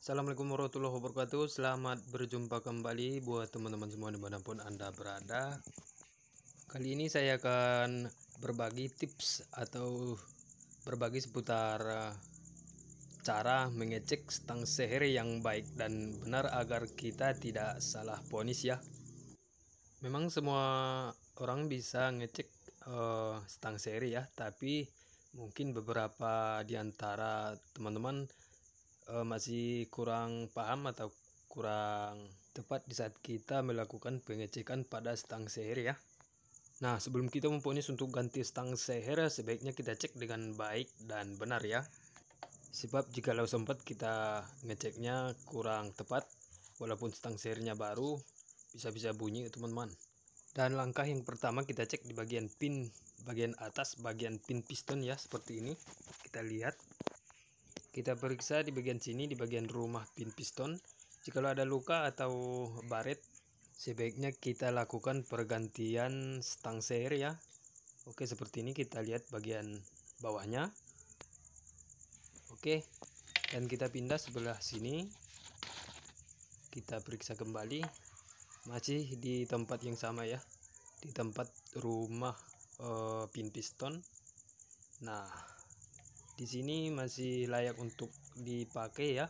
Assalamualaikum warahmatullahi wabarakatuh Selamat berjumpa kembali Buat teman-teman semua dimanapun anda berada Kali ini saya akan Berbagi tips Atau berbagi seputar eh, Cara mengecek stang seher yang baik Dan benar agar kita tidak salah ponis ya Memang semua orang bisa ngecek uh, stang seher ya Tapi mungkin beberapa di antara teman-teman uh, masih kurang paham atau kurang tepat di saat kita melakukan pengecekan pada stang seher ya. Nah, sebelum kita mempunyai untuk ganti stang seher, sebaiknya kita cek dengan baik dan benar ya. Sebab lo sempat kita ngeceknya kurang tepat, walaupun stang sehernya baru, bisa-bisa bunyi teman-teman. Dan langkah yang pertama kita cek di bagian pin, bagian atas, bagian pin piston ya, seperti ini. Kita lihat kita periksa di bagian sini, di bagian rumah pin piston. Jikalau ada luka atau baret, sebaiknya kita lakukan pergantian stang seher ya. Oke, seperti ini kita lihat bagian bawahnya. Oke, dan kita pindah sebelah sini. Kita periksa kembali. Masih di tempat yang sama ya, di tempat rumah uh, pin piston. Nah, di sini masih layak untuk dipakai ya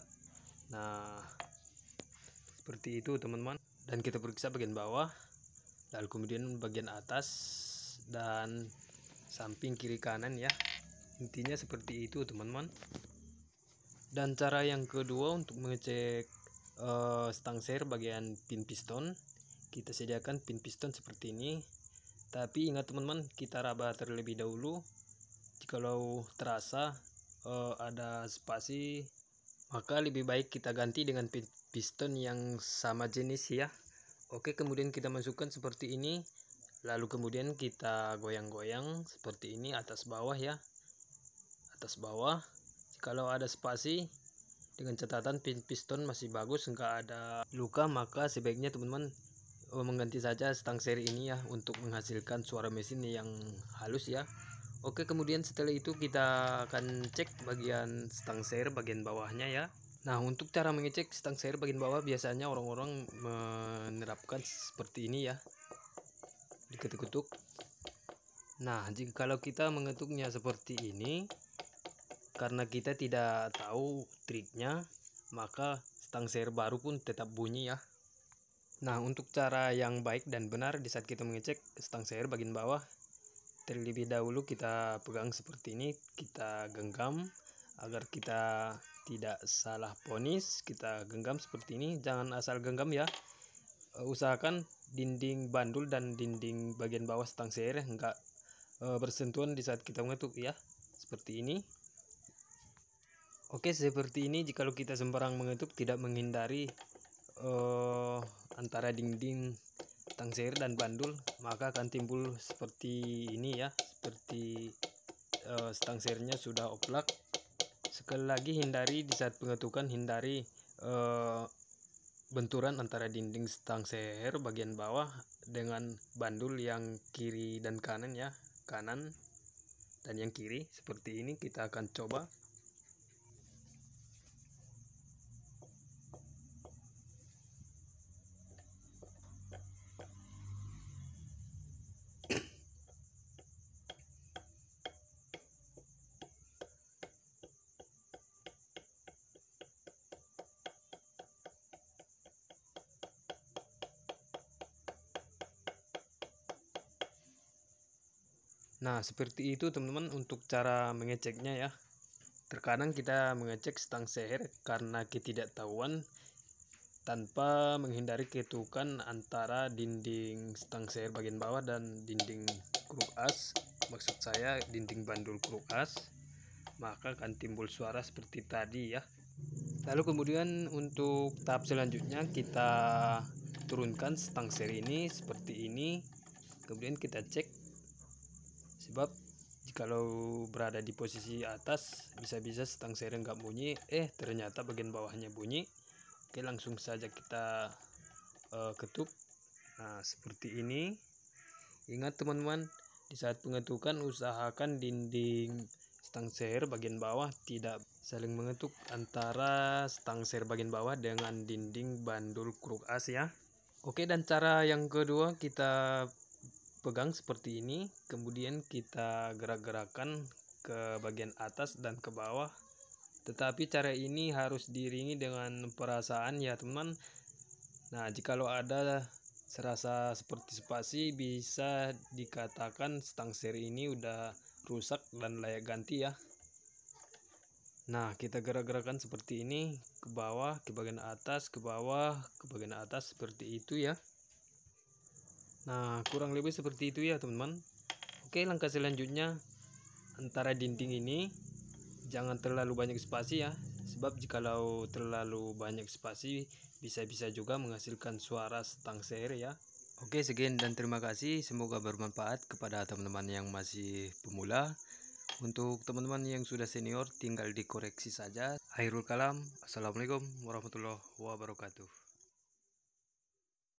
nah seperti itu teman-teman dan kita periksa bagian bawah lalu kemudian bagian atas dan samping kiri kanan ya intinya seperti itu teman-teman dan cara yang kedua untuk mengecek uh, stang share bagian pin piston kita sediakan pin piston seperti ini tapi ingat teman-teman kita raba terlebih dahulu kalau terasa uh, ada spasi maka lebih baik kita ganti dengan piston yang sama jenis ya oke kemudian kita masukkan seperti ini lalu kemudian kita goyang-goyang seperti ini atas bawah ya atas bawah kalau ada spasi dengan catatan pin piston masih bagus enggak ada luka maka sebaiknya teman-teman eh, mengganti saja stang seri ini ya untuk menghasilkan suara mesin yang halus ya Oke kemudian setelah itu kita akan cek bagian stang share bagian bawahnya ya Nah untuk cara mengecek stang share bagian bawah biasanya orang-orang menerapkan seperti ini ya Diketuk-ketuk Nah jika kalau kita mengetuknya seperti ini Karena kita tidak tahu triknya Maka stang share baru pun tetap bunyi ya Nah untuk cara yang baik dan benar di saat kita mengecek stang share bagian bawah terlebih dahulu kita pegang seperti ini kita genggam agar kita tidak salah ponis kita genggam seperti ini jangan asal genggam ya eh, usahakan dinding bandul dan dinding bagian bawah setang seir enggak e, eh, bersentuhan di saat kita mengetuk ya seperti ini Oke seperti ini jikalau kita sembarang mengetuk tidak menghindari e, antara dinding batang seir dan bandul maka akan timbul seperti ini ya seperti uh, eh, stang seirnya sudah oplak sekali lagi hindari di saat pengetukan hindari uh, benturan antara dinding stang seher bagian bawah dengan bandul yang kiri dan kanan ya kanan dan yang kiri seperti ini kita akan coba Nah, seperti itu teman-teman untuk cara mengeceknya ya. Terkadang kita mengecek stang seher karena ketidaktahuan tanpa menghindari ketukan antara dinding stang seher bagian bawah dan dinding kruk as. Maksud saya dinding bandul kruk as. Maka akan timbul suara seperti tadi ya. Lalu kemudian untuk tahap selanjutnya kita turunkan stang seher ini seperti ini. Kemudian kita cek Sebab kalau berada di posisi atas bisa-bisa setang seri nggak bunyi eh ternyata bagian bawahnya bunyi oke langsung saja kita uh, ketuk nah seperti ini ingat teman-teman di saat pengetukan usahakan dinding stang seher bagian bawah tidak saling mengetuk antara stang seher bagian bawah dengan dinding bandul kruk as ya oke dan cara yang kedua kita pegang seperti ini kemudian kita gerak-gerakan ke bagian atas dan ke bawah tetapi cara ini harus diringi dengan perasaan ya teman nah jika lo ada serasa seperti spasi bisa dikatakan stang seri ini udah rusak dan layak ganti ya nah kita gerak-gerakan seperti ini ke bawah ke bagian atas ke bawah ke bagian atas seperti itu ya Nah kurang lebih seperti itu ya teman-teman Oke langkah selanjutnya Antara dinding ini Jangan terlalu banyak spasi ya Sebab jikalau terlalu banyak spasi Bisa-bisa juga menghasilkan suara setang seri ya Oke sekian dan terima kasih Semoga bermanfaat kepada teman-teman yang masih pemula untuk teman-teman yang sudah senior tinggal dikoreksi saja. Akhirul kalam. Assalamualaikum warahmatullahi wabarakatuh.